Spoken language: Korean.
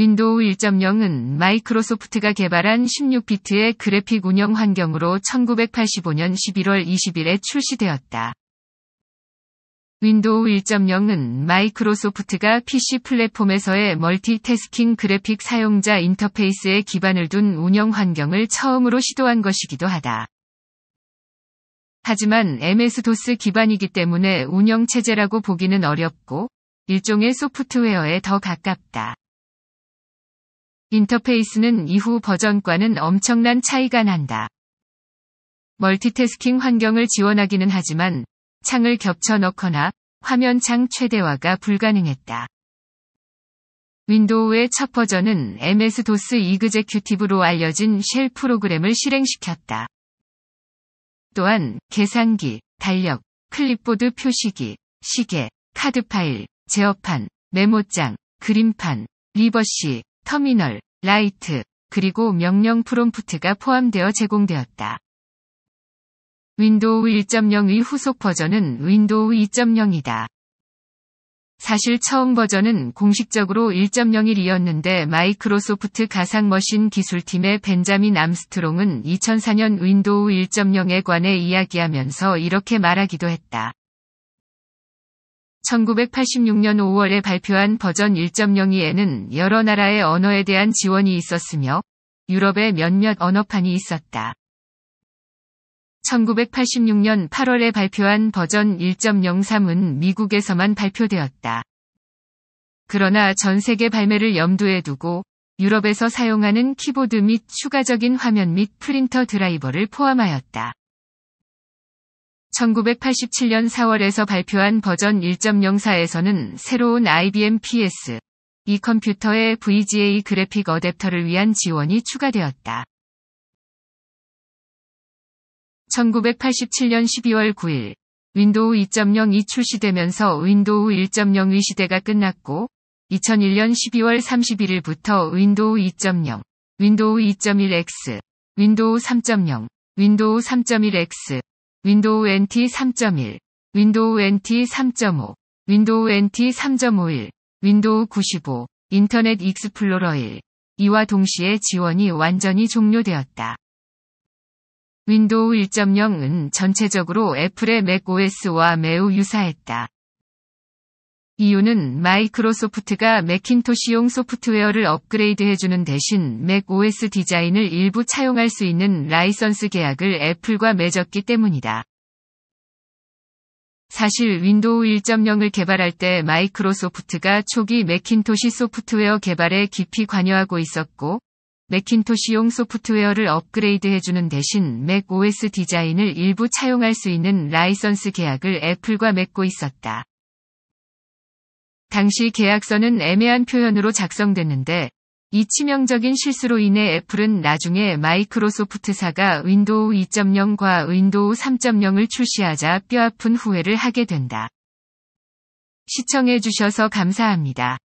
윈도우 1.0은 마이크로소프트가 개발한 16비트의 그래픽 운영 환경으로 1985년 11월 20일에 출시되었다. 윈도우 1.0은 마이크로소프트가 PC 플랫폼에서의 멀티태스킹 그래픽 사용자 인터페이스에 기반을 둔 운영 환경을 처음으로 시도한 것이기도 하다. 하지만 MS-DOS 기반이기 때문에 운영체제라고 보기는 어렵고, 일종의 소프트웨어에 더 가깝다. 인터페이스는 이후 버전과는 엄청난 차이가 난다. 멀티태스킹 환경을 지원하기는 하지만 창을 겹쳐 넣거나 화면 창 최대화가 불가능했다. 윈도우의 첫 버전은 MS-DOS 이그제큐티브로 알려진 쉘 프로그램을 실행시켰다. 또한 계산기, 달력, 클립보드 표시기, 시계, 카드 파일, 제어판, 메모장, 그림판, 리버시, 터미널, 라이트, 그리고 명령 프롬프트가 포함되어 제공되었다. 윈도우 1.0의 후속 버전은 윈도우 2.0이다. 사실 처음 버전은 공식적으로 1.01이었는데 마이크로소프트 가상머신 기술팀의 벤자민 암스트롱은 2004년 윈도우 1.0에 관해 이야기하면서 이렇게 말하기도 했다. 1986년 5월에 발표한 버전 1.02에는 여러 나라의 언어에 대한 지원이 있었으며 유럽에 몇몇 언어판이 있었다. 1986년 8월에 발표한 버전 1.03은 미국에서만 발표되었다. 그러나 전 세계 발매를 염두에 두고 유럽에서 사용하는 키보드 및 추가적인 화면 및 프린터 드라이버를 포함하였다. 1987년 4월에서 발표한 버전 1.04에서는 새로운 IBM PS 이 컴퓨터에 VGA 그래픽 어댑터를 위한 지원이 추가되었다. 1987년 12월 9일 윈도우 2.0이 출시되면서 윈도우 1.0의 시대가 끝났고 2001년 12월 31일부터 윈도우 2.0, 윈도우 2.1x, 윈도우 3.0, 윈도우 3.1x, 윈도우 NT 3.1, 윈도우 NT 3.5, 윈도우 NT 3.51, 윈도우 95, 인터넷 익스플로러 1. 이와 동시에 지원이 완전히 종료되었다. 윈도우 1.0은 전체적으로 애플의 맥OS와 매우 유사했다. 이유는 마이크로소프트가 매킨토시용 소프트웨어를 업그레이드해주는 대신 맥 OS 디자인을 일부 차용할 수 있는 라이선스 계약을 애플과 맺었기 때문이다. 사실 윈도우 1.0을 개발할 때 마이크로소프트가 초기 매킨토시 소프트웨어 개발에 깊이 관여하고 있었고, 매킨토시용 소프트웨어를 업그레이드해주는 대신 맥 OS 디자인을 일부 차용할 수 있는 라이선스 계약을 애플과 맺고 있었다. 당시 계약서는 애매한 표현으로 작성됐는데 이 치명적인 실수로 인해 애플은 나중에 마이크로소프트사가 윈도우 2.0과 윈도우 3.0을 출시하자 뼈아픈 후회를 하게 된다. 시청해주셔서 감사합니다.